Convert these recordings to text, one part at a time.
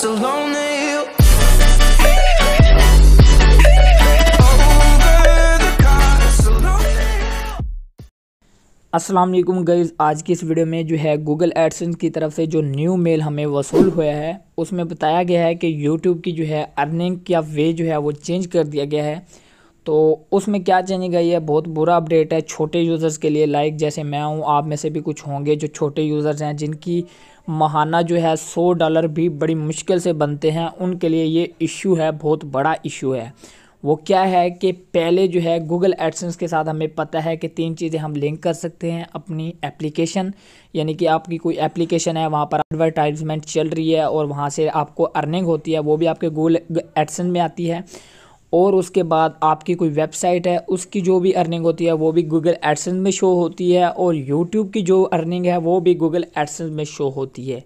so lonely Aslam guys आज की इस वीडियो में जो है गूगल एडसेंस की तरफ से जो न्यू मेल हमें वसूल हुआ है उसमें बताया गया है कि यूट्यूब की जो है अर्निंग का वे जो है वो चेंज कर दिया गया है तो उसमें क्या चेंज गई है बहुत बुरा अपडेट है छोटे यूज़र्स के लिए लाइक जैसे मैं हूँ आप में से भी कुछ होंगे जो छोटे यूज़र्स हैं जिनकी महाना जो है सौ डॉलर भी बड़ी मुश्किल से बनते हैं उनके लिए ये इशू है बहुत बड़ा इशू है वो क्या है कि पहले जो है गूगल एडसेंस के साथ हमें पता है कि तीन चीज़ें हम लिंक कर सकते हैं अपनी एप्लीकेशन यानी कि आपकी कोई एप्लीकेशन है वहाँ पर एडवर्टाइजमेंट चल रही है और वहाँ से आपको अर्निंग होती है वो भी आपके गूगल एडसन में आती है और उसके बाद आपकी कोई वेबसाइट है उसकी जो भी अर्निंग होती है वो भी गूगल एडसन में शो होती है और यूट्यूब की जो अर्निंग है वो भी गूगल एडसन में शो होती है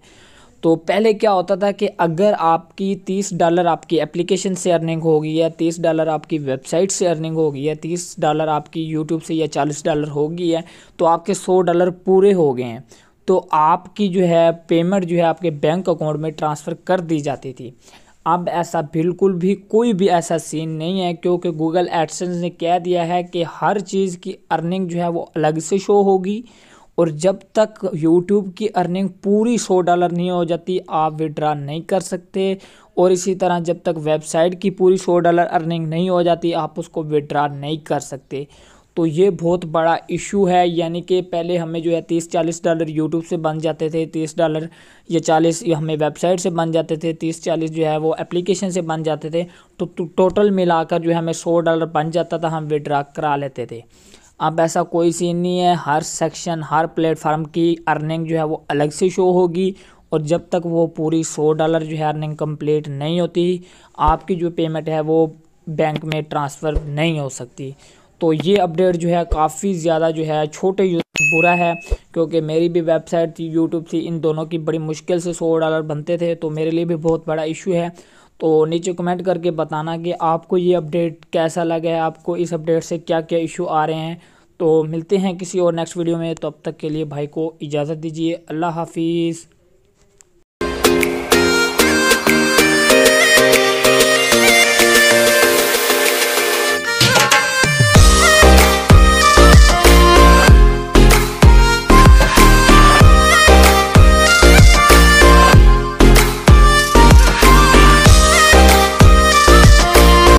तो पहले क्या होता था कि अगर आपकी तीस डॉलर आपकी एप्लीकेशन से अर्निंग होगी या तीस डॉलर आपकी वेबसाइट से अर्निंग होगी या तीस डॉलर आपकी यूट्यूब से या चालीस डॉलर होगी है तो आपके सौ डॉलर पूरे हो गए हैं तो आपकी जो है पेमेंट जो है आपके बैंक अकाउंट में ट्रांसफ़र कर दी जाती थी अब ऐसा बिल्कुल भी कोई भी ऐसा सीन नहीं है क्योंकि गूगल एडसेंस ने कह दिया है कि हर चीज़ की अर्निंग जो है वो अलग से शो होगी और जब तक यूट्यूब की अर्निंग पूरी सौ डॉलर नहीं हो जाती आप विड्रा नहीं कर सकते और इसी तरह जब तक वेबसाइट की पूरी सौ डॉलर अर्निंग नहीं हो जाती आप उसको विड्रा नहीं कर सकते तो ये बहुत बड़ा इशू है यानी कि पहले हमें जो है तीस चालीस डॉलर यूट्यूब से बन जाते थे तीस डॉलर या चालीस हमें वेबसाइट से बन जाते थे तीस चालीस जो है वो एप्लीकेशन से बन जाते थे तो, तो टोटल मिलाकर जो है हमें सौ डॉलर बन जाता था हम विड्रा करा लेते थे अब ऐसा कोई सीन नहीं है हर सेक्शन हर प्लेटफार्म की अर्निंग जो है वो अलग से शो होगी और जब तक वो पूरी सौ डॉलर जो है अर्निंग कंप्लीट नहीं होती आपकी जो पेमेंट है वो बैंक में ट्रांसफ़र नहीं हो सकती तो ये अपडेट जो है काफ़ी ज़्यादा जो है छोटे यूज बुरा है क्योंकि मेरी भी वेबसाइट थी यूट्यूब थी इन दोनों की बड़ी मुश्किल से सौ डॉलर बनते थे तो मेरे लिए भी बहुत बड़ा इशू है तो नीचे कमेंट करके बताना कि आपको ये अपडेट कैसा लगा है आपको इस अपडेट से क्या क्या इशू आ रहे हैं तो मिलते हैं किसी और नेक्स्ट वीडियो में तो अब तक के लिए भाई को इजाज़त दीजिए अल्लाह हाफिज़